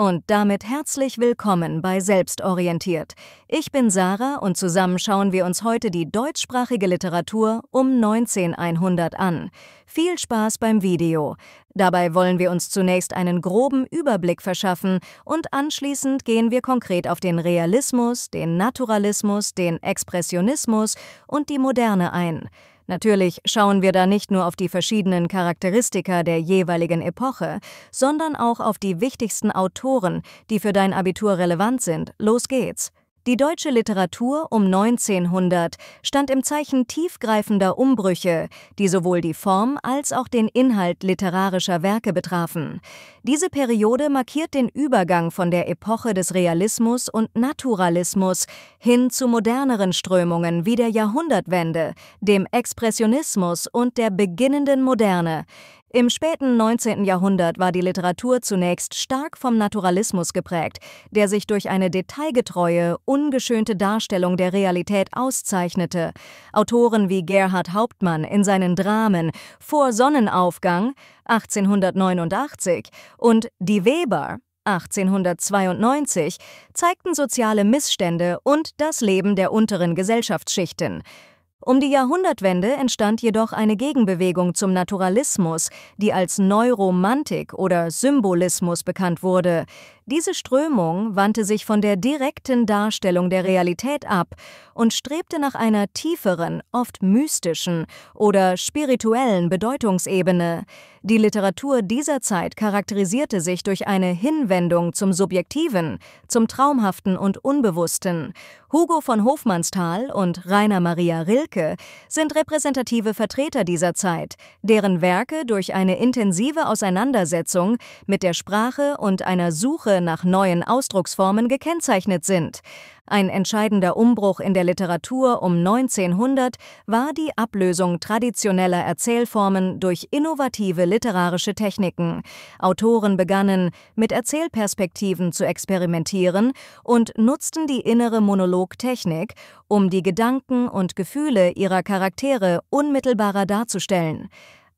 Und damit herzlich willkommen bei Selbstorientiert. Ich bin Sarah und zusammen schauen wir uns heute die deutschsprachige Literatur um 1900 an. Viel Spaß beim Video. Dabei wollen wir uns zunächst einen groben Überblick verschaffen und anschließend gehen wir konkret auf den Realismus, den Naturalismus, den Expressionismus und die Moderne ein. Natürlich schauen wir da nicht nur auf die verschiedenen Charakteristika der jeweiligen Epoche, sondern auch auf die wichtigsten Autoren, die für dein Abitur relevant sind. Los geht's. Die deutsche Literatur um 1900 stand im Zeichen tiefgreifender Umbrüche, die sowohl die Form als auch den Inhalt literarischer Werke betrafen. Diese Periode markiert den Übergang von der Epoche des Realismus und Naturalismus hin zu moderneren Strömungen wie der Jahrhundertwende, dem Expressionismus und der beginnenden Moderne. Im späten 19. Jahrhundert war die Literatur zunächst stark vom Naturalismus geprägt, der sich durch eine detailgetreue, ungeschönte Darstellung der Realität auszeichnete. Autoren wie Gerhard Hauptmann in seinen Dramen Vor Sonnenaufgang 1889 und Die Weber 1892 zeigten soziale Missstände und das Leben der unteren Gesellschaftsschichten. Um die Jahrhundertwende entstand jedoch eine Gegenbewegung zum Naturalismus, die als Neuromantik oder Symbolismus bekannt wurde. Diese Strömung wandte sich von der direkten Darstellung der Realität ab und strebte nach einer tieferen, oft mystischen oder spirituellen Bedeutungsebene. Die Literatur dieser Zeit charakterisierte sich durch eine Hinwendung zum Subjektiven, zum Traumhaften und Unbewussten. Hugo von Hofmannsthal und Rainer Maria Rilke sind repräsentative Vertreter dieser Zeit, deren Werke durch eine intensive Auseinandersetzung mit der Sprache und einer Suche nach neuen Ausdrucksformen gekennzeichnet sind. Ein entscheidender Umbruch in der Literatur um 1900 war die Ablösung traditioneller Erzählformen durch innovative literarische Techniken. Autoren begannen, mit Erzählperspektiven zu experimentieren und nutzten die innere Monologtechnik, um die Gedanken und Gefühle ihrer Charaktere unmittelbarer darzustellen.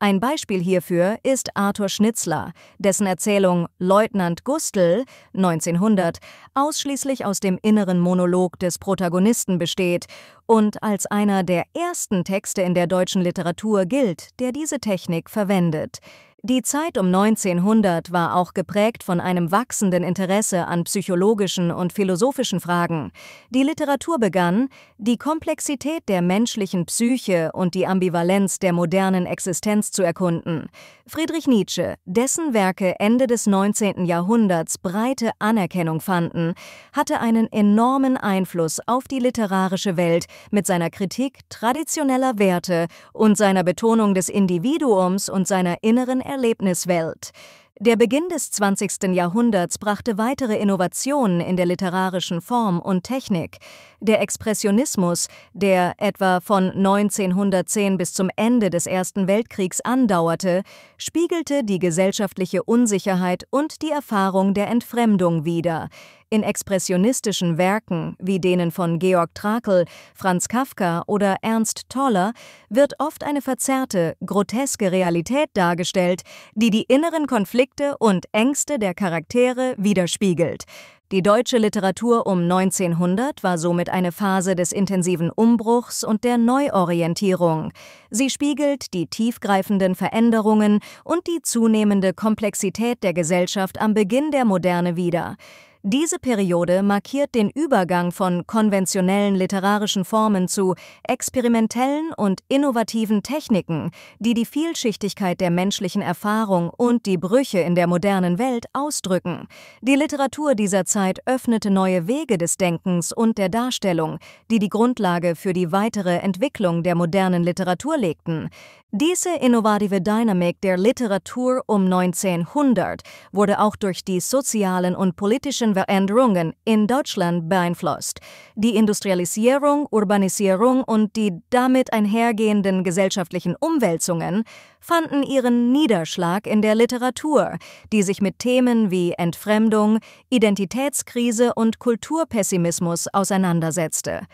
Ein Beispiel hierfür ist Arthur Schnitzler, dessen Erzählung Leutnant Gustl 1900 ausschließlich aus dem inneren Monolog des Protagonisten besteht und als einer der ersten Texte in der deutschen Literatur gilt, der diese Technik verwendet. Die Zeit um 1900 war auch geprägt von einem wachsenden Interesse an psychologischen und philosophischen Fragen. Die Literatur begann, die Komplexität der menschlichen Psyche und die Ambivalenz der modernen Existenz zu erkunden. Friedrich Nietzsche, dessen Werke Ende des 19. Jahrhunderts breite Anerkennung fanden, hatte einen enormen Einfluss auf die literarische Welt mit seiner Kritik traditioneller Werte und seiner Betonung des Individuums und seiner inneren Erlebniswelt. Der Beginn des 20. Jahrhunderts brachte weitere Innovationen in der literarischen Form und Technik. Der Expressionismus, der etwa von 1910 bis zum Ende des Ersten Weltkriegs andauerte, spiegelte die gesellschaftliche Unsicherheit und die Erfahrung der Entfremdung wider. In expressionistischen Werken, wie denen von Georg Trakl, Franz Kafka oder Ernst Toller, wird oft eine verzerrte, groteske Realität dargestellt, die die inneren Konflikte und Ängste der Charaktere widerspiegelt. Die deutsche Literatur um 1900 war somit eine Phase des intensiven Umbruchs und der Neuorientierung. Sie spiegelt die tiefgreifenden Veränderungen und die zunehmende Komplexität der Gesellschaft am Beginn der Moderne wider. Diese Periode markiert den Übergang von konventionellen literarischen Formen zu experimentellen und innovativen Techniken, die die Vielschichtigkeit der menschlichen Erfahrung und die Brüche in der modernen Welt ausdrücken. Die Literatur dieser Zeit öffnete neue Wege des Denkens und der Darstellung, die die Grundlage für die weitere Entwicklung der modernen Literatur legten. Diese innovative Dynamik der Literatur um 1900 wurde auch durch die sozialen und politischen Veränderungen in Deutschland beeinflusst. Die Industrialisierung, Urbanisierung und die damit einhergehenden gesellschaftlichen Umwälzungen fanden ihren Niederschlag in der Literatur, die sich mit Themen wie Entfremdung, Identitätskrise und Kulturpessimismus auseinandersetzte.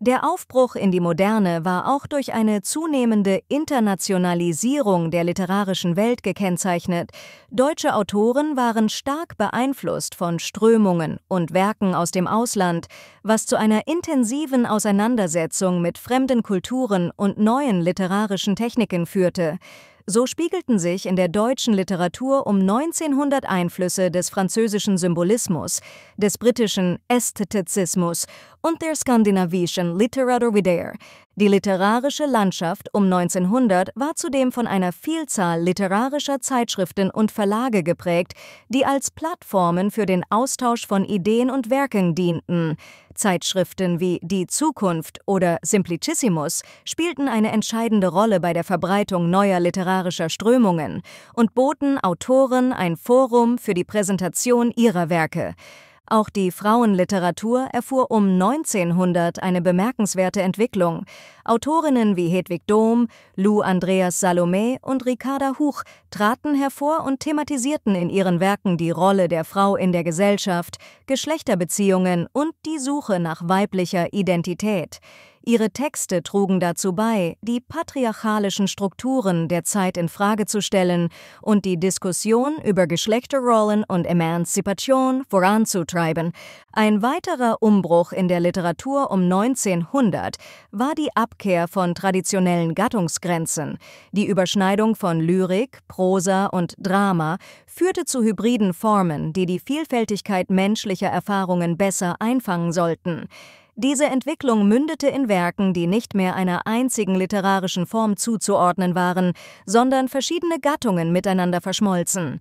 Der Aufbruch in die Moderne war auch durch eine zunehmende Internationalisierung der literarischen Welt gekennzeichnet. Deutsche Autoren waren stark beeinflusst von Strömungen und Werken aus dem Ausland, was zu einer intensiven Auseinandersetzung mit fremden Kulturen und neuen literarischen Techniken führte. So spiegelten sich in der deutschen Literatur um 1900 Einflüsse des französischen Symbolismus, des britischen Ästhetizismus und der skandinavischen Literatur wieder, die literarische Landschaft um 1900 war zudem von einer Vielzahl literarischer Zeitschriften und Verlage geprägt, die als Plattformen für den Austausch von Ideen und Werken dienten. Zeitschriften wie Die Zukunft oder Simplicissimus spielten eine entscheidende Rolle bei der Verbreitung neuer literarischer Strömungen und boten Autoren ein Forum für die Präsentation ihrer Werke. Auch die Frauenliteratur erfuhr um 1900 eine bemerkenswerte Entwicklung. Autorinnen wie Hedwig Dohm, Lou Andreas Salomé und Ricarda Huch traten hervor und thematisierten in ihren Werken die Rolle der Frau in der Gesellschaft, Geschlechterbeziehungen und die Suche nach weiblicher Identität. Ihre Texte trugen dazu bei, die patriarchalischen Strukturen der Zeit in Frage zu stellen und die Diskussion über Geschlechterrollen und Emanzipation voranzutreiben. Ein weiterer Umbruch in der Literatur um 1900 war die Abkehr von traditionellen Gattungsgrenzen. Die Überschneidung von Lyrik, Prosa und Drama führte zu hybriden Formen, die die Vielfältigkeit menschlicher Erfahrungen besser einfangen sollten. Diese Entwicklung mündete in Werken, die nicht mehr einer einzigen literarischen Form zuzuordnen waren, sondern verschiedene Gattungen miteinander verschmolzen.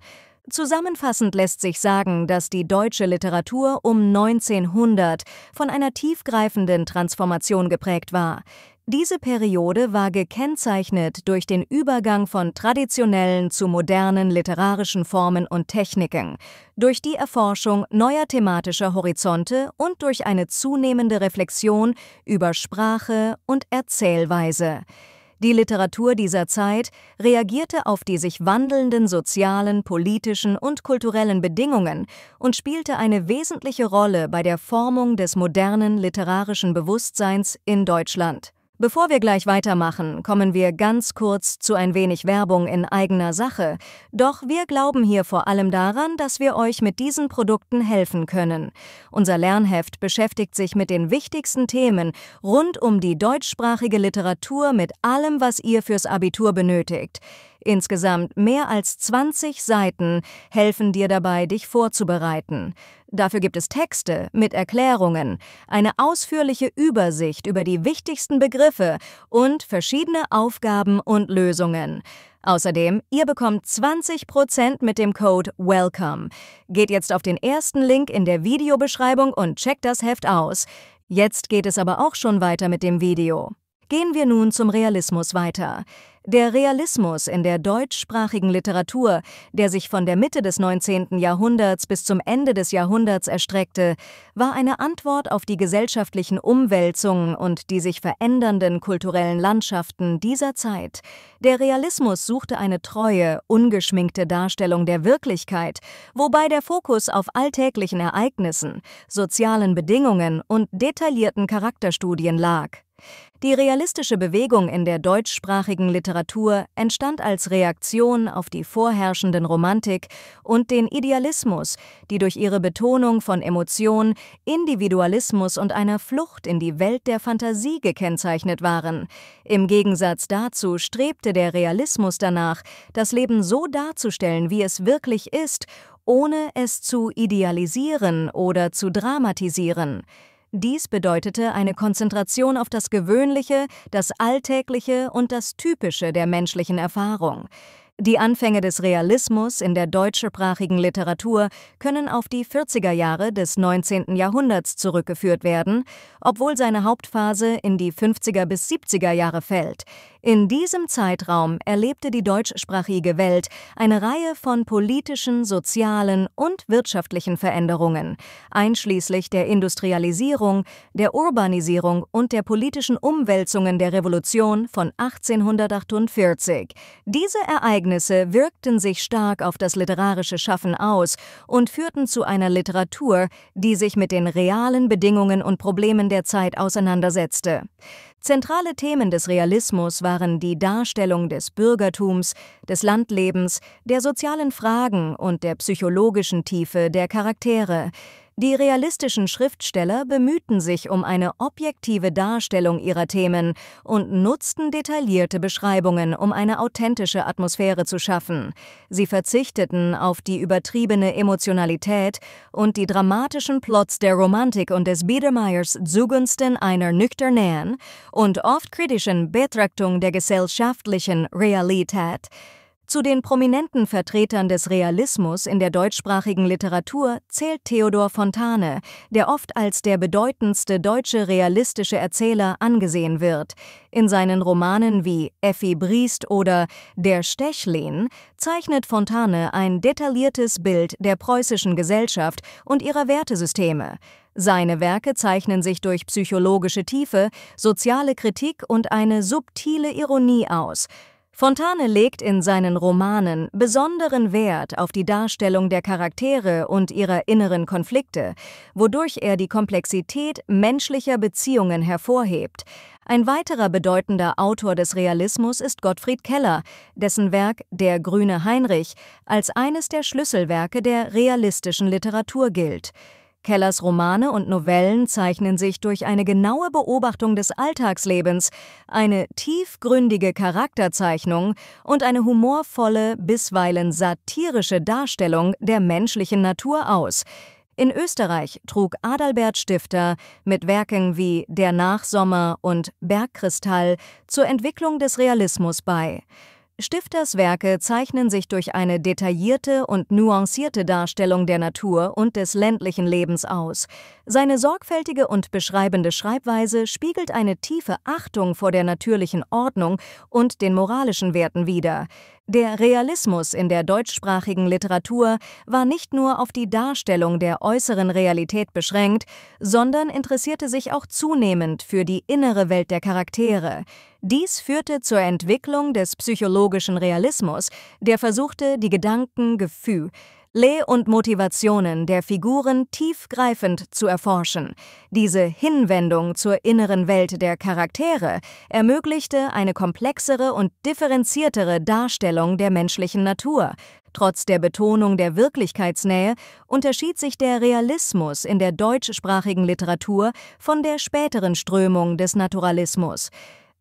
Zusammenfassend lässt sich sagen, dass die deutsche Literatur um 1900 von einer tiefgreifenden Transformation geprägt war. Diese Periode war gekennzeichnet durch den Übergang von traditionellen zu modernen literarischen Formen und Techniken, durch die Erforschung neuer thematischer Horizonte und durch eine zunehmende Reflexion über Sprache und Erzählweise. Die Literatur dieser Zeit reagierte auf die sich wandelnden sozialen, politischen und kulturellen Bedingungen und spielte eine wesentliche Rolle bei der Formung des modernen literarischen Bewusstseins in Deutschland. Bevor wir gleich weitermachen, kommen wir ganz kurz zu ein wenig Werbung in eigener Sache. Doch wir glauben hier vor allem daran, dass wir euch mit diesen Produkten helfen können. Unser Lernheft beschäftigt sich mit den wichtigsten Themen rund um die deutschsprachige Literatur mit allem, was ihr fürs Abitur benötigt. Insgesamt mehr als 20 Seiten helfen dir dabei, dich vorzubereiten. Dafür gibt es Texte mit Erklärungen, eine ausführliche Übersicht über die wichtigsten Begriffe und verschiedene Aufgaben und Lösungen. Außerdem, ihr bekommt 20% mit dem Code WELCOME. Geht jetzt auf den ersten Link in der Videobeschreibung und checkt das Heft aus. Jetzt geht es aber auch schon weiter mit dem Video. Gehen wir nun zum Realismus weiter. Der Realismus in der deutschsprachigen Literatur, der sich von der Mitte des 19. Jahrhunderts bis zum Ende des Jahrhunderts erstreckte, war eine Antwort auf die gesellschaftlichen Umwälzungen und die sich verändernden kulturellen Landschaften dieser Zeit. Der Realismus suchte eine treue, ungeschminkte Darstellung der Wirklichkeit, wobei der Fokus auf alltäglichen Ereignissen, sozialen Bedingungen und detaillierten Charakterstudien lag. Die realistische Bewegung in der deutschsprachigen Literatur entstand als Reaktion auf die vorherrschenden Romantik und den Idealismus, die durch ihre Betonung von Emotion, Individualismus und einer Flucht in die Welt der Fantasie gekennzeichnet waren. Im Gegensatz dazu strebte der Realismus danach, das Leben so darzustellen, wie es wirklich ist, ohne es zu idealisieren oder zu dramatisieren. Dies bedeutete eine Konzentration auf das Gewöhnliche, das Alltägliche und das Typische der menschlichen Erfahrung. Die Anfänge des Realismus in der deutschsprachigen Literatur können auf die 40er Jahre des 19. Jahrhunderts zurückgeführt werden, obwohl seine Hauptphase in die 50er bis 70er Jahre fällt, in diesem Zeitraum erlebte die deutschsprachige Welt eine Reihe von politischen, sozialen und wirtschaftlichen Veränderungen, einschließlich der Industrialisierung, der Urbanisierung und der politischen Umwälzungen der Revolution von 1848. Diese Ereignisse wirkten sich stark auf das literarische Schaffen aus und führten zu einer Literatur, die sich mit den realen Bedingungen und Problemen der Zeit auseinandersetzte. Zentrale Themen des Realismus waren die Darstellung des Bürgertums, des Landlebens, der sozialen Fragen und der psychologischen Tiefe der Charaktere. Die realistischen Schriftsteller bemühten sich um eine objektive Darstellung ihrer Themen und nutzten detaillierte Beschreibungen, um eine authentische Atmosphäre zu schaffen. Sie verzichteten auf die übertriebene Emotionalität und die dramatischen Plots der Romantik und des Biedermeiers zugunsten einer nüchternen und oft kritischen Betrachtung der gesellschaftlichen Realität. Zu den prominenten Vertretern des Realismus in der deutschsprachigen Literatur zählt Theodor Fontane, der oft als der bedeutendste deutsche realistische Erzähler angesehen wird. In seinen Romanen wie Effi Briest oder Der Stechlin zeichnet Fontane ein detailliertes Bild der preußischen Gesellschaft und ihrer Wertesysteme. Seine Werke zeichnen sich durch psychologische Tiefe, soziale Kritik und eine subtile Ironie aus – Fontane legt in seinen Romanen besonderen Wert auf die Darstellung der Charaktere und ihrer inneren Konflikte, wodurch er die Komplexität menschlicher Beziehungen hervorhebt. Ein weiterer bedeutender Autor des Realismus ist Gottfried Keller, dessen Werk Der grüne Heinrich als eines der Schlüsselwerke der realistischen Literatur gilt. Kellers Romane und Novellen zeichnen sich durch eine genaue Beobachtung des Alltagslebens, eine tiefgründige Charakterzeichnung und eine humorvolle, bisweilen satirische Darstellung der menschlichen Natur aus. In Österreich trug Adalbert Stifter mit Werken wie Der Nachsommer und Bergkristall zur Entwicklung des Realismus bei. Stifters Werke zeichnen sich durch eine detaillierte und nuancierte Darstellung der Natur und des ländlichen Lebens aus. Seine sorgfältige und beschreibende Schreibweise spiegelt eine tiefe Achtung vor der natürlichen Ordnung und den moralischen Werten wider. Der Realismus in der deutschsprachigen Literatur war nicht nur auf die Darstellung der äußeren Realität beschränkt, sondern interessierte sich auch zunehmend für die innere Welt der Charaktere. Dies führte zur Entwicklung des psychologischen Realismus, der versuchte, die Gedanken, Gefühl, Leh und Motivationen der Figuren tiefgreifend zu erforschen. Diese Hinwendung zur inneren Welt der Charaktere ermöglichte eine komplexere und differenziertere Darstellung der menschlichen Natur. Trotz der Betonung der Wirklichkeitsnähe unterschied sich der Realismus in der deutschsprachigen Literatur von der späteren Strömung des Naturalismus.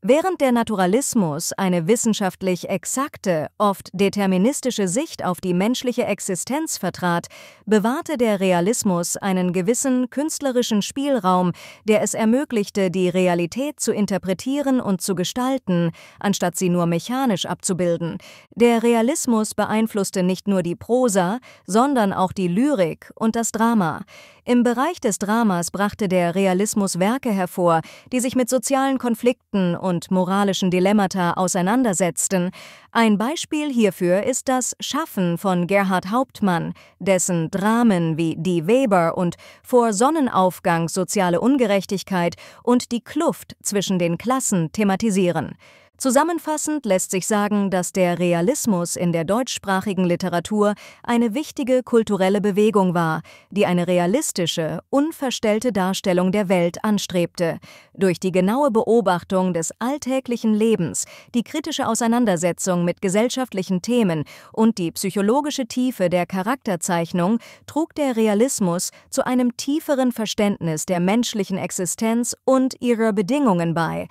Während der Naturalismus eine wissenschaftlich exakte, oft deterministische Sicht auf die menschliche Existenz vertrat, bewahrte der Realismus einen gewissen künstlerischen Spielraum, der es ermöglichte, die Realität zu interpretieren und zu gestalten, anstatt sie nur mechanisch abzubilden. Der Realismus beeinflusste nicht nur die Prosa, sondern auch die Lyrik und das Drama. Im Bereich des Dramas brachte der Realismus Werke hervor, die sich mit sozialen Konflikten und moralischen Dilemmata auseinandersetzten. Ein Beispiel hierfür ist das Schaffen von Gerhard Hauptmann, dessen Dramen wie Die Weber und Vor Sonnenaufgang soziale Ungerechtigkeit und die Kluft zwischen den Klassen thematisieren. Zusammenfassend lässt sich sagen, dass der Realismus in der deutschsprachigen Literatur eine wichtige kulturelle Bewegung war, die eine realistische, unverstellte Darstellung der Welt anstrebte. Durch die genaue Beobachtung des alltäglichen Lebens, die kritische Auseinandersetzung mit gesellschaftlichen Themen und die psychologische Tiefe der Charakterzeichnung trug der Realismus zu einem tieferen Verständnis der menschlichen Existenz und ihrer Bedingungen bei.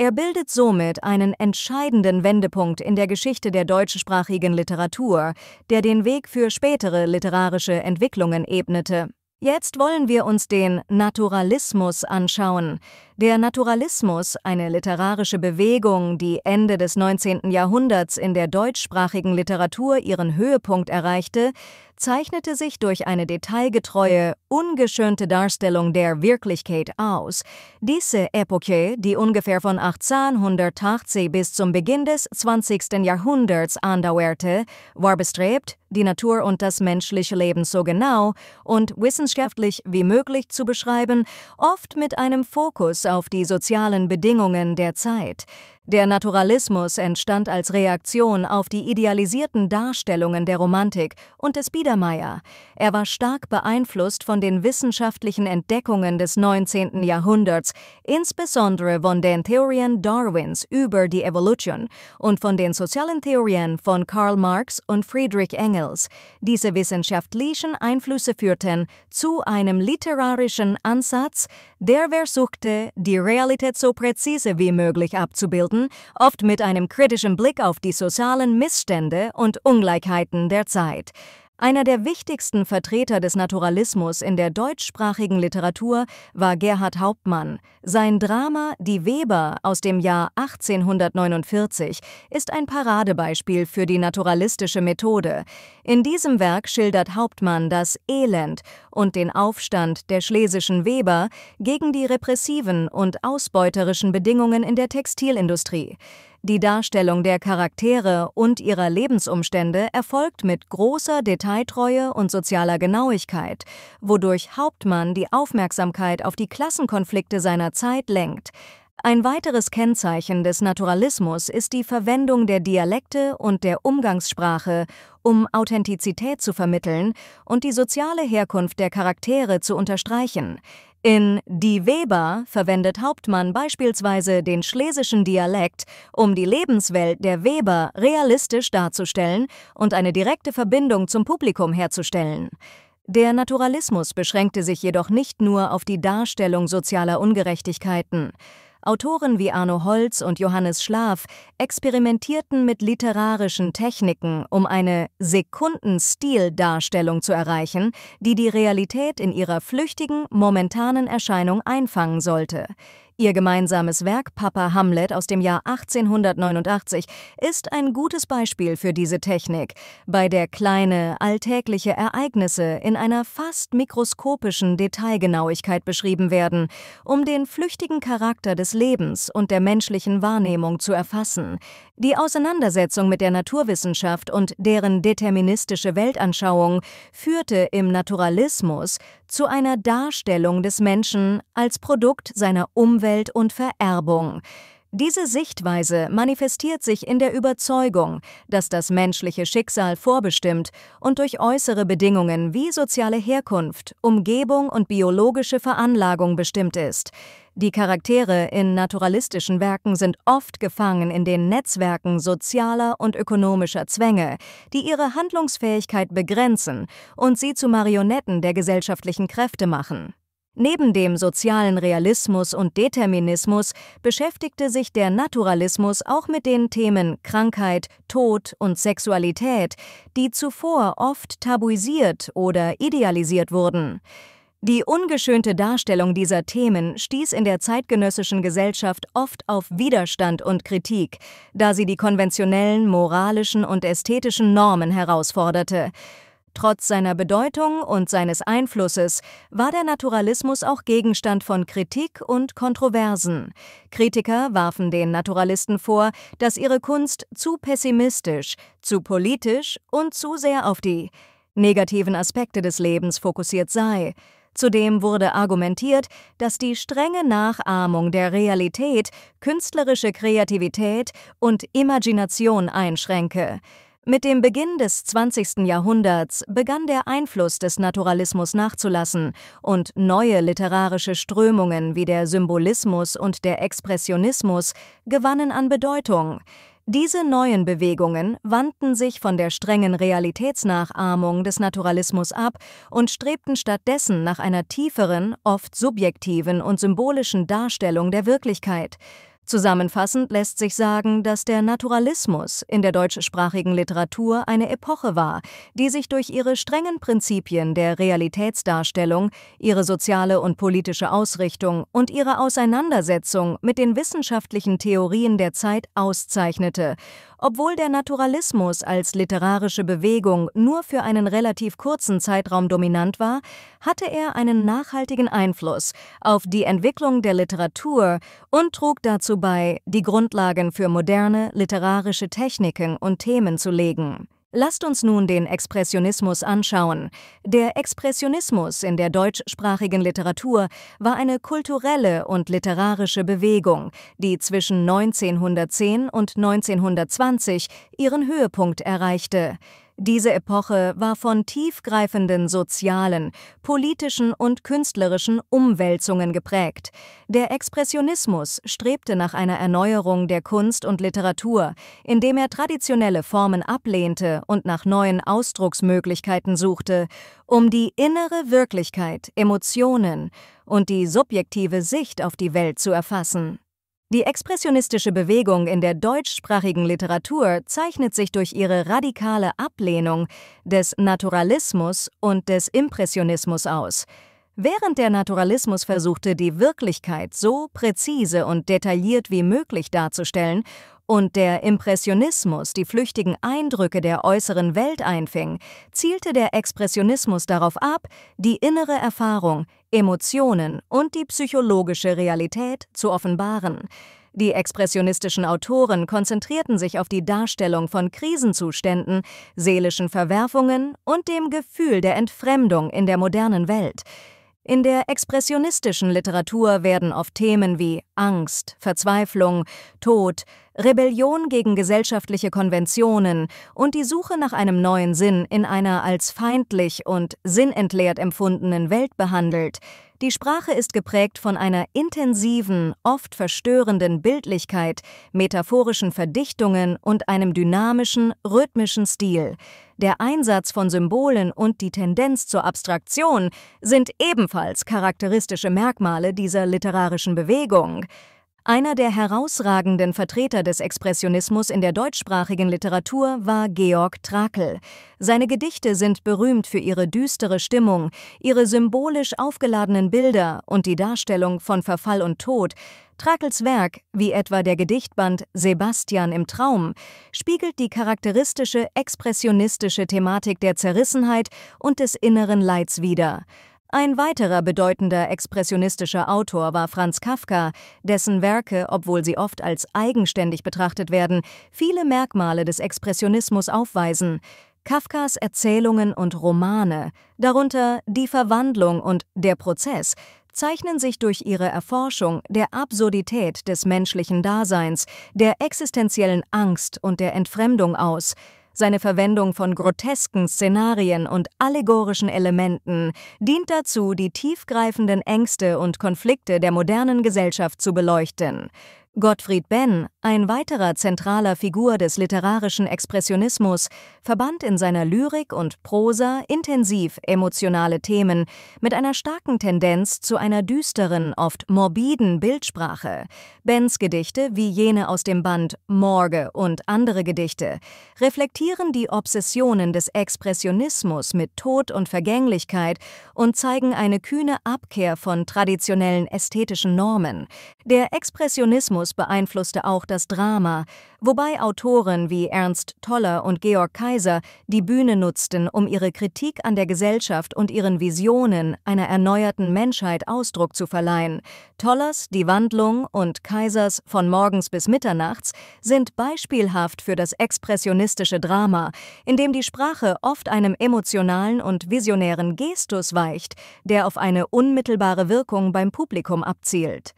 Er bildet somit einen entscheidenden Wendepunkt in der Geschichte der deutschsprachigen Literatur, der den Weg für spätere literarische Entwicklungen ebnete. Jetzt wollen wir uns den Naturalismus anschauen, der Naturalismus, eine literarische Bewegung, die Ende des 19. Jahrhunderts in der deutschsprachigen Literatur ihren Höhepunkt erreichte, zeichnete sich durch eine detailgetreue, ungeschönte Darstellung der Wirklichkeit aus. Diese Epoche, die ungefähr von 1880 bis zum Beginn des 20. Jahrhunderts andauerte, war bestrebt, die Natur und das menschliche Leben so genau und wissenschaftlich wie möglich zu beschreiben, oft mit einem Fokus auf die sozialen Bedingungen der Zeit, der Naturalismus entstand als Reaktion auf die idealisierten Darstellungen der Romantik und des Biedermeier. Er war stark beeinflusst von den wissenschaftlichen Entdeckungen des 19. Jahrhunderts, insbesondere von den Theorien Darwins über die Evolution und von den sozialen Theorien von Karl Marx und Friedrich Engels. Diese wissenschaftlichen Einflüsse führten zu einem literarischen Ansatz, der versuchte, die Realität so präzise wie möglich abzubilden werden, oft mit einem kritischen Blick auf die sozialen Missstände und Ungleichheiten der Zeit. Einer der wichtigsten Vertreter des Naturalismus in der deutschsprachigen Literatur war Gerhard Hauptmann. Sein Drama Die Weber aus dem Jahr 1849 ist ein Paradebeispiel für die naturalistische Methode. In diesem Werk schildert Hauptmann das Elend und den Aufstand der schlesischen Weber gegen die repressiven und ausbeuterischen Bedingungen in der Textilindustrie. Die Darstellung der Charaktere und ihrer Lebensumstände erfolgt mit großer Detailtreue und sozialer Genauigkeit, wodurch Hauptmann die Aufmerksamkeit auf die Klassenkonflikte seiner Zeit lenkt. Ein weiteres Kennzeichen des Naturalismus ist die Verwendung der Dialekte und der Umgangssprache, um Authentizität zu vermitteln und die soziale Herkunft der Charaktere zu unterstreichen. In Die Weber verwendet Hauptmann beispielsweise den schlesischen Dialekt, um die Lebenswelt der Weber realistisch darzustellen und eine direkte Verbindung zum Publikum herzustellen. Der Naturalismus beschränkte sich jedoch nicht nur auf die Darstellung sozialer Ungerechtigkeiten. Autoren wie Arno Holz und Johannes Schlaf experimentierten mit literarischen Techniken, um eine Sekundenstil-Darstellung zu erreichen, die die Realität in ihrer flüchtigen, momentanen Erscheinung einfangen sollte. Ihr gemeinsames Werk Papa Hamlet aus dem Jahr 1889 ist ein gutes Beispiel für diese Technik, bei der kleine, alltägliche Ereignisse in einer fast mikroskopischen Detailgenauigkeit beschrieben werden, um den flüchtigen Charakter des Lebens und der menschlichen Wahrnehmung zu erfassen. Die Auseinandersetzung mit der Naturwissenschaft und deren deterministische Weltanschauung führte im Naturalismus zu einer Darstellung des Menschen als Produkt seiner Umwelt und Vererbung, diese Sichtweise manifestiert sich in der Überzeugung, dass das menschliche Schicksal vorbestimmt und durch äußere Bedingungen wie soziale Herkunft, Umgebung und biologische Veranlagung bestimmt ist. Die Charaktere in naturalistischen Werken sind oft gefangen in den Netzwerken sozialer und ökonomischer Zwänge, die ihre Handlungsfähigkeit begrenzen und sie zu Marionetten der gesellschaftlichen Kräfte machen. Neben dem sozialen Realismus und Determinismus beschäftigte sich der Naturalismus auch mit den Themen Krankheit, Tod und Sexualität, die zuvor oft tabuisiert oder idealisiert wurden. Die ungeschönte Darstellung dieser Themen stieß in der zeitgenössischen Gesellschaft oft auf Widerstand und Kritik, da sie die konventionellen moralischen und ästhetischen Normen herausforderte. Trotz seiner Bedeutung und seines Einflusses war der Naturalismus auch Gegenstand von Kritik und Kontroversen. Kritiker warfen den Naturalisten vor, dass ihre Kunst zu pessimistisch, zu politisch und zu sehr auf die negativen Aspekte des Lebens fokussiert sei. Zudem wurde argumentiert, dass die strenge Nachahmung der Realität künstlerische Kreativität und Imagination einschränke. Mit dem Beginn des 20. Jahrhunderts begann der Einfluss des Naturalismus nachzulassen und neue literarische Strömungen wie der Symbolismus und der Expressionismus gewannen an Bedeutung. Diese neuen Bewegungen wandten sich von der strengen Realitätsnachahmung des Naturalismus ab und strebten stattdessen nach einer tieferen, oft subjektiven und symbolischen Darstellung der Wirklichkeit. Zusammenfassend lässt sich sagen, dass der Naturalismus in der deutschsprachigen Literatur eine Epoche war, die sich durch ihre strengen Prinzipien der Realitätsdarstellung, ihre soziale und politische Ausrichtung und ihre Auseinandersetzung mit den wissenschaftlichen Theorien der Zeit auszeichnete. Obwohl der Naturalismus als literarische Bewegung nur für einen relativ kurzen Zeitraum dominant war, hatte er einen nachhaltigen Einfluss auf die Entwicklung der Literatur und trug dazu bei, die Grundlagen für moderne literarische Techniken und Themen zu legen. Lasst uns nun den Expressionismus anschauen. Der Expressionismus in der deutschsprachigen Literatur war eine kulturelle und literarische Bewegung, die zwischen 1910 und 1920 ihren Höhepunkt erreichte. Diese Epoche war von tiefgreifenden sozialen, politischen und künstlerischen Umwälzungen geprägt. Der Expressionismus strebte nach einer Erneuerung der Kunst und Literatur, indem er traditionelle Formen ablehnte und nach neuen Ausdrucksmöglichkeiten suchte, um die innere Wirklichkeit, Emotionen und die subjektive Sicht auf die Welt zu erfassen. Die expressionistische Bewegung in der deutschsprachigen Literatur zeichnet sich durch ihre radikale Ablehnung des Naturalismus und des Impressionismus aus. Während der Naturalismus versuchte, die Wirklichkeit so präzise und detailliert wie möglich darzustellen und der Impressionismus die flüchtigen Eindrücke der äußeren Welt einfing, zielte der Expressionismus darauf ab, die innere Erfahrung, Emotionen und die psychologische Realität zu offenbaren. Die expressionistischen Autoren konzentrierten sich auf die Darstellung von Krisenzuständen, seelischen Verwerfungen und dem Gefühl der Entfremdung in der modernen Welt. In der expressionistischen Literatur werden oft Themen wie Angst, Verzweiflung, Tod, Rebellion gegen gesellschaftliche Konventionen und die Suche nach einem neuen Sinn in einer als feindlich und sinnentleert empfundenen Welt behandelt. Die Sprache ist geprägt von einer intensiven, oft verstörenden Bildlichkeit, metaphorischen Verdichtungen und einem dynamischen, rhythmischen Stil. Der Einsatz von Symbolen und die Tendenz zur Abstraktion sind ebenfalls charakteristische Merkmale dieser literarischen Bewegung. Einer der herausragenden Vertreter des Expressionismus in der deutschsprachigen Literatur war Georg Trakl. Seine Gedichte sind berühmt für ihre düstere Stimmung, ihre symbolisch aufgeladenen Bilder und die Darstellung von Verfall und Tod. Trakls Werk, wie etwa der Gedichtband Sebastian im Traum, spiegelt die charakteristische expressionistische Thematik der Zerrissenheit und des inneren Leids wider. Ein weiterer bedeutender expressionistischer Autor war Franz Kafka, dessen Werke, obwohl sie oft als eigenständig betrachtet werden, viele Merkmale des Expressionismus aufweisen. Kafkas Erzählungen und Romane, darunter Die Verwandlung und Der Prozess, zeichnen sich durch ihre Erforschung der Absurdität des menschlichen Daseins, der existenziellen Angst und der Entfremdung aus. Seine Verwendung von grotesken Szenarien und allegorischen Elementen dient dazu, die tiefgreifenden Ängste und Konflikte der modernen Gesellschaft zu beleuchten. Gottfried Benn, ein weiterer zentraler Figur des literarischen Expressionismus, verband in seiner Lyrik und Prosa intensiv emotionale Themen mit einer starken Tendenz zu einer düsteren, oft morbiden Bildsprache. Benns Gedichte, wie jene aus dem Band Morge und andere Gedichte, reflektieren die Obsessionen des Expressionismus mit Tod und Vergänglichkeit und zeigen eine kühne Abkehr von traditionellen ästhetischen Normen. Der Expressionismus Einfluss beeinflusste auch das Drama, wobei Autoren wie Ernst Toller und Georg Kaiser die Bühne nutzten, um ihre Kritik an der Gesellschaft und ihren Visionen einer erneuerten Menschheit Ausdruck zu verleihen. Tollers Die Wandlung und Kaisers Von morgens bis mitternachts sind beispielhaft für das expressionistische Drama, in dem die Sprache oft einem emotionalen und visionären Gestus weicht, der auf eine unmittelbare Wirkung beim Publikum abzielt.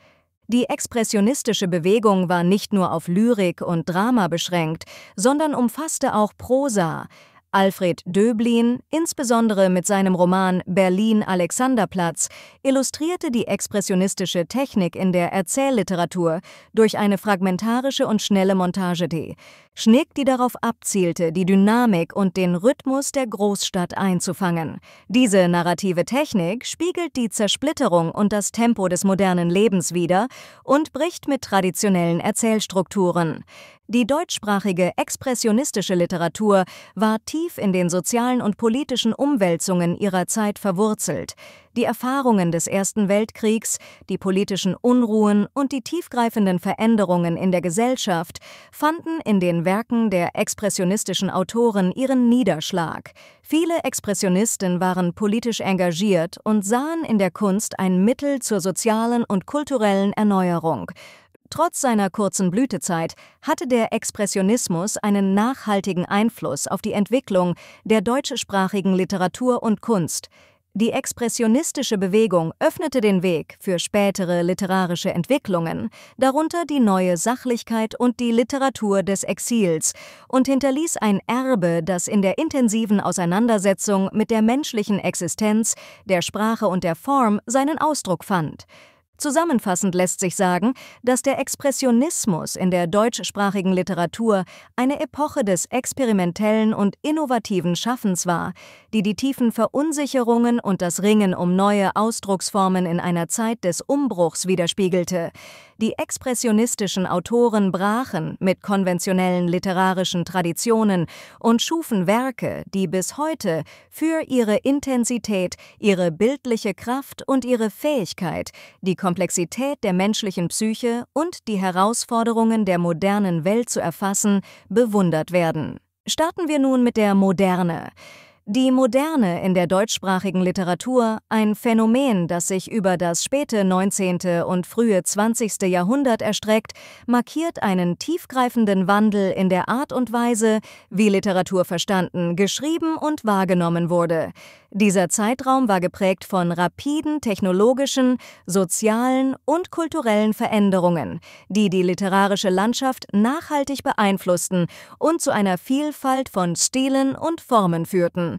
Die expressionistische Bewegung war nicht nur auf Lyrik und Drama beschränkt, sondern umfasste auch Prosa. Alfred Döblin, insbesondere mit seinem Roman Berlin Alexanderplatz, illustrierte die expressionistische Technik in der Erzählliteratur durch eine fragmentarische und schnelle Montage. Schnick, die darauf abzielte, die Dynamik und den Rhythmus der Großstadt einzufangen. Diese narrative Technik spiegelt die Zersplitterung und das Tempo des modernen Lebens wider und bricht mit traditionellen Erzählstrukturen. Die deutschsprachige expressionistische Literatur war tief in den sozialen und politischen Umwälzungen ihrer Zeit verwurzelt die Erfahrungen des Ersten Weltkriegs, die politischen Unruhen und die tiefgreifenden Veränderungen in der Gesellschaft fanden in den Werken der expressionistischen Autoren ihren Niederschlag. Viele Expressionisten waren politisch engagiert und sahen in der Kunst ein Mittel zur sozialen und kulturellen Erneuerung. Trotz seiner kurzen Blütezeit hatte der Expressionismus einen nachhaltigen Einfluss auf die Entwicklung der deutschsprachigen Literatur und Kunst. Die expressionistische Bewegung öffnete den Weg für spätere literarische Entwicklungen, darunter die neue Sachlichkeit und die Literatur des Exils, und hinterließ ein Erbe, das in der intensiven Auseinandersetzung mit der menschlichen Existenz, der Sprache und der Form seinen Ausdruck fand. Zusammenfassend lässt sich sagen, dass der Expressionismus in der deutschsprachigen Literatur eine Epoche des experimentellen und innovativen Schaffens war, die die tiefen Verunsicherungen und das Ringen um neue Ausdrucksformen in einer Zeit des Umbruchs widerspiegelte, die expressionistischen Autoren brachen mit konventionellen literarischen Traditionen und schufen Werke, die bis heute für ihre Intensität, ihre bildliche Kraft und ihre Fähigkeit, die Komplexität der menschlichen Psyche und die Herausforderungen der modernen Welt zu erfassen, bewundert werden. Starten wir nun mit der Moderne. Die Moderne in der deutschsprachigen Literatur, ein Phänomen, das sich über das späte 19. und frühe 20. Jahrhundert erstreckt, markiert einen tiefgreifenden Wandel in der Art und Weise, wie Literatur verstanden, geschrieben und wahrgenommen wurde. Dieser Zeitraum war geprägt von rapiden technologischen, sozialen und kulturellen Veränderungen, die die literarische Landschaft nachhaltig beeinflussten und zu einer Vielfalt von Stilen und Formen führten.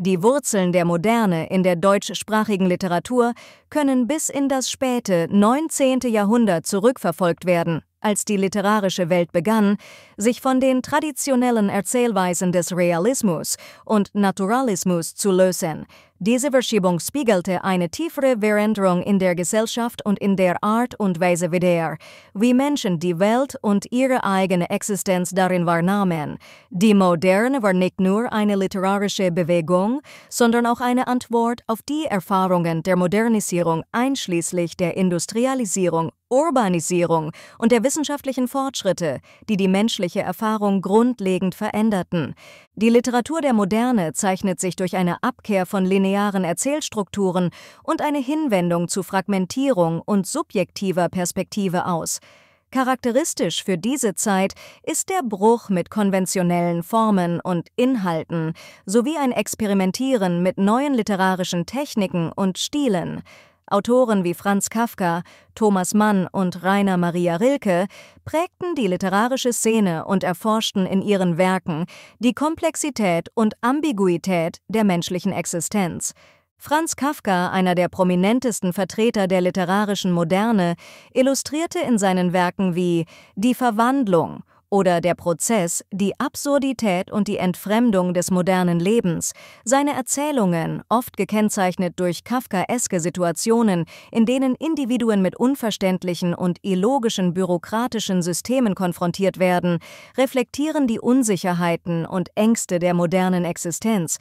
Die Wurzeln der Moderne in der deutschsprachigen Literatur können bis in das späte 19. Jahrhundert zurückverfolgt werden, als die literarische Welt begann, sich von den traditionellen Erzählweisen des Realismus und Naturalismus zu lösen. Diese Verschiebung spiegelte eine tiefere Veränderung in der Gesellschaft und in der Art und Weise wider, wie Menschen die Welt und ihre eigene Existenz darin wahrnahmen. Die Moderne war nicht nur eine literarische Bewegung, Lösung, sondern auch eine Antwort auf die Erfahrungen der Modernisierung einschließlich der Industrialisierung, Urbanisierung und der wissenschaftlichen Fortschritte, die die menschliche Erfahrung grundlegend veränderten. Die Literatur der Moderne zeichnet sich durch eine Abkehr von linearen Erzählstrukturen und eine Hinwendung zu Fragmentierung und subjektiver Perspektive aus. Charakteristisch für diese Zeit ist der Bruch mit konventionellen Formen und Inhalten sowie ein Experimentieren mit neuen literarischen Techniken und Stilen. Autoren wie Franz Kafka, Thomas Mann und Rainer Maria Rilke prägten die literarische Szene und erforschten in ihren Werken die Komplexität und Ambiguität der menschlichen Existenz. Franz Kafka, einer der prominentesten Vertreter der literarischen Moderne, illustrierte in seinen Werken wie Die Verwandlung oder Der Prozess die Absurdität und die Entfremdung des modernen Lebens, seine Erzählungen, oft gekennzeichnet durch kafkaeske Situationen, in denen Individuen mit unverständlichen und illogischen bürokratischen Systemen konfrontiert werden, reflektieren die Unsicherheiten und Ängste der modernen Existenz,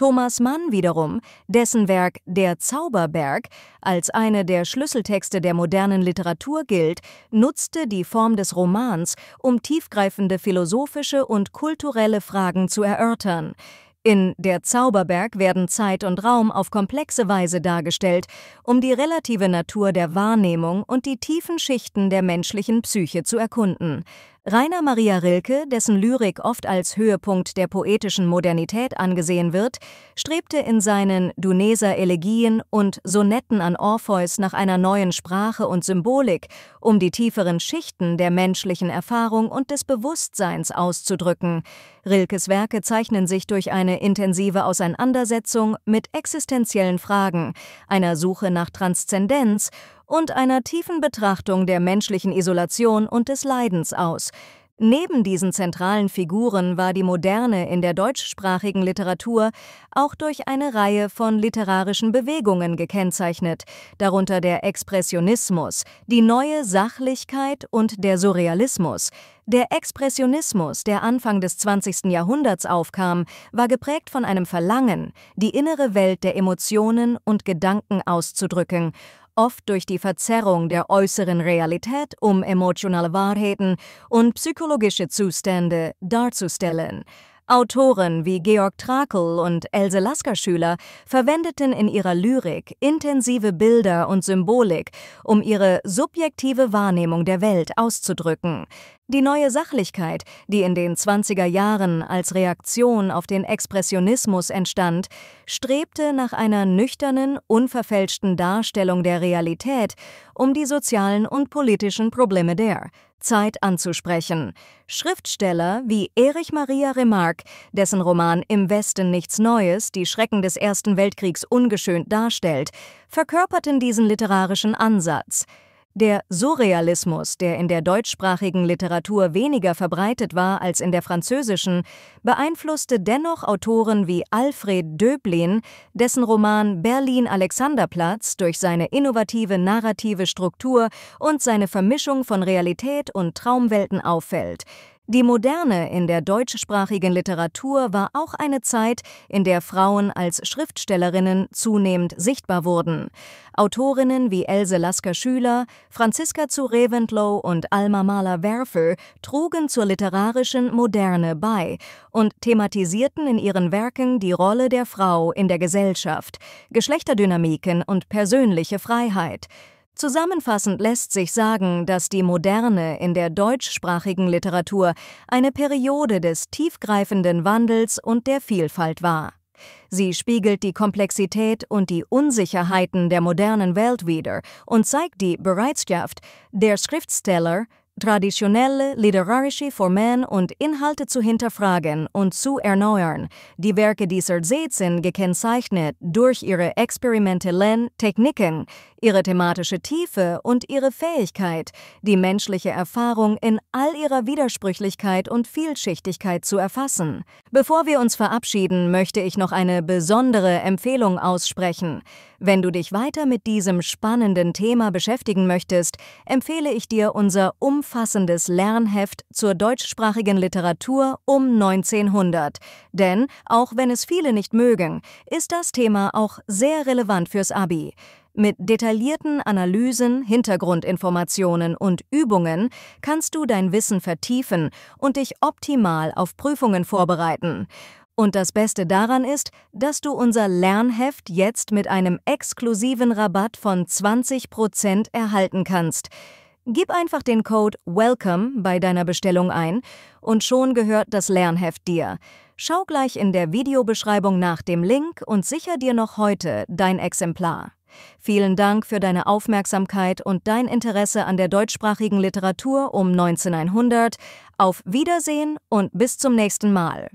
Thomas Mann wiederum, dessen Werk Der Zauberberg als eine der Schlüsseltexte der modernen Literatur gilt, nutzte die Form des Romans, um tiefgreifende philosophische und kulturelle Fragen zu erörtern. In Der Zauberberg werden Zeit und Raum auf komplexe Weise dargestellt, um die relative Natur der Wahrnehmung und die tiefen Schichten der menschlichen Psyche zu erkunden. Rainer Maria Rilke, dessen Lyrik oft als Höhepunkt der poetischen Modernität angesehen wird, strebte in seinen Duneser Elegien und Sonetten an Orpheus nach einer neuen Sprache und Symbolik, um die tieferen Schichten der menschlichen Erfahrung und des Bewusstseins auszudrücken. Rilkes Werke zeichnen sich durch eine intensive Auseinandersetzung mit existenziellen Fragen, einer Suche nach Transzendenz und einer tiefen Betrachtung der menschlichen Isolation und des Leidens aus. Neben diesen zentralen Figuren war die Moderne in der deutschsprachigen Literatur auch durch eine Reihe von literarischen Bewegungen gekennzeichnet, darunter der Expressionismus, die neue Sachlichkeit und der Surrealismus. Der Expressionismus, der Anfang des 20. Jahrhunderts aufkam, war geprägt von einem Verlangen, die innere Welt der Emotionen und Gedanken auszudrücken oft durch die Verzerrung der äußeren Realität, um emotionale Wahrheiten und psychologische Zustände darzustellen. Autoren wie Georg Trakl und Else Lasker-Schüler verwendeten in ihrer Lyrik intensive Bilder und Symbolik, um ihre subjektive Wahrnehmung der Welt auszudrücken. Die neue Sachlichkeit, die in den 20er Jahren als Reaktion auf den Expressionismus entstand, strebte nach einer nüchternen, unverfälschten Darstellung der Realität um die sozialen und politischen Probleme der. Zeit anzusprechen. Schriftsteller wie Erich Maria Remarque, dessen Roman Im Westen nichts Neues die Schrecken des Ersten Weltkriegs ungeschönt darstellt, verkörperten diesen literarischen Ansatz. Der Surrealismus, der in der deutschsprachigen Literatur weniger verbreitet war als in der französischen, beeinflusste dennoch Autoren wie Alfred Döblin, dessen Roman Berlin Alexanderplatz durch seine innovative narrative Struktur und seine Vermischung von Realität und Traumwelten auffällt, die Moderne in der deutschsprachigen Literatur war auch eine Zeit, in der Frauen als Schriftstellerinnen zunehmend sichtbar wurden. Autorinnen wie Else Lasker-Schüler, Franziska zu Reventlow und Alma Mahler-Werfel trugen zur literarischen Moderne bei und thematisierten in ihren Werken die Rolle der Frau in der Gesellschaft, Geschlechterdynamiken und persönliche Freiheit. Zusammenfassend lässt sich sagen, dass die Moderne in der deutschsprachigen Literatur eine Periode des tiefgreifenden Wandels und der Vielfalt war. Sie spiegelt die Komplexität und die Unsicherheiten der modernen Welt wider und zeigt die Bereitschaft der Schriftsteller, traditionelle literarische Formen und Inhalte zu hinterfragen und zu erneuern. Die Werke dieser Seed gekennzeichnet durch ihre experimentellen Techniken, ihre thematische Tiefe und ihre Fähigkeit, die menschliche Erfahrung in all ihrer Widersprüchlichkeit und Vielschichtigkeit zu erfassen. Bevor wir uns verabschieden, möchte ich noch eine besondere Empfehlung aussprechen. Wenn du dich weiter mit diesem spannenden Thema beschäftigen möchtest, empfehle ich dir unser umfassendes Lernheft zur deutschsprachigen Literatur um 1900. Denn, auch wenn es viele nicht mögen, ist das Thema auch sehr relevant fürs ABI. Mit detaillierten Analysen, Hintergrundinformationen und Übungen kannst du dein Wissen vertiefen und dich optimal auf Prüfungen vorbereiten. Und das Beste daran ist, dass du unser Lernheft jetzt mit einem exklusiven Rabatt von 20% erhalten kannst. Gib einfach den Code WELCOME bei deiner Bestellung ein und schon gehört das Lernheft dir. Schau gleich in der Videobeschreibung nach dem Link und sicher dir noch heute dein Exemplar. Vielen Dank für deine Aufmerksamkeit und dein Interesse an der deutschsprachigen Literatur um 1900. Auf Wiedersehen und bis zum nächsten Mal.